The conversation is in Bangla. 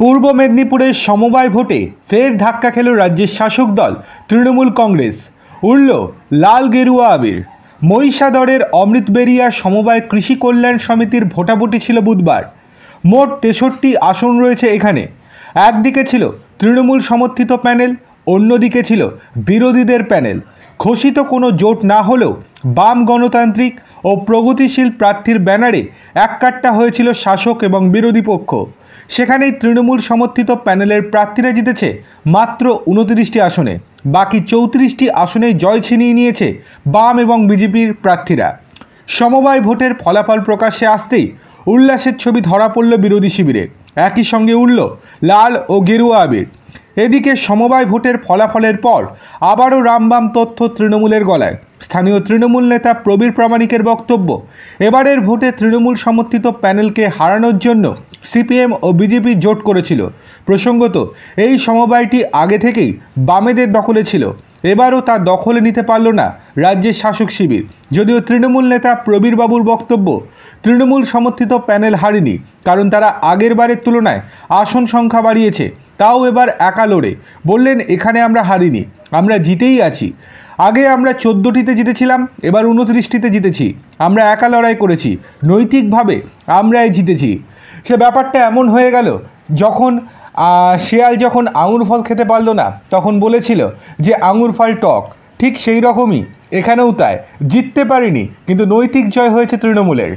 পূর্ব মেদিনীপুরের সমবায় ভোটে ফের ধাক্কা খেল রাজ্যের শাসক দল তৃণমূল কংগ্রেস উড়ল লাল গেরুয়া আবির মহিষাদরের অমৃতবেরিয়া সমবায় কৃষি কল্যাণ সমিতির ভোটাভুটি ছিল বুধবার মোট তেষট্টি আসন রয়েছে এখানে একদিকে ছিল তৃণমূল সমর্থিত প্যানেল অন্যদিকে ছিল বিরোধীদের প্যানেল ঘোষিত কোনো জোট না হলেও বাম গণতান্ত্রিক ও প্রগতিশীল প্রার্থীর ব্যানারে এককাট্টা হয়েছিল শাসক এবং বিরোধী পক্ষ সেখানেই তৃণমূল সমর্থিত প্যানেলের প্রার্থীরা জিতেছে মাত্র উনতিরিশটি আসনে বাকি চৌত্রিশটি আসনে জয় ছিনিয়ে নিয়েছে বাম এবং বিজেপির প্রার্থীরা সমবায় ভোটের ফলাফল প্রকাশে আসতেই উল্লাসের ছবি ধরা পড়ল বিরোধী শিবিরে একই সঙ্গে উঠল লাল ও গেরুয়া আবির এদিকে সমবায় ভোটের ফলাফলের পর আবারও রামবাম তথ্য তৃণমূলের গলায় স্থানীয় তৃণমূল নেতা প্রবীর প্রামাণিকের বক্তব্য এবারের ভোটে তৃণমূল সমর্থিত প্যানেলকে হারানোর জন্য সিপিএম ও বিজেপি জোট করেছিল প্রসঙ্গত এই সমবায়টি আগে থেকেই বামেদের দখলে ছিল এবারও তা দখলে নিতে পারল না রাজ্যের শাসক শিবির যদিও তৃণমূল নেতা প্রবীরবাবুর বক্তব্য তৃণমূল সমর্থিত প্যানেল হারেনি কারণ তারা আগের বারের তুলনায় আসন সংখ্যা বাড়িয়েছে তাও এবার একা লড়ে বললেন এখানে আমরা হারিনি আমরা জিতেই আছি আগে আমরা চোদ্দোটিতে জিতেছিলাম এবার উনত্রিশটিতে জিতেছি আমরা একা লড়াই করেছি নৈতিকভাবে আমরাই জিতেছি সে ব্যাপারটা এমন হয়ে গেল যখন শেয়াল যখন আঙুর ফল খেতে পারল না তখন বলেছিল যে আঙুর ফল টক ঠিক সেই রকমই এখানেও তাই জিততে পারিনি কিন্তু নৈতিক জয় হয়েছে তৃণমূলের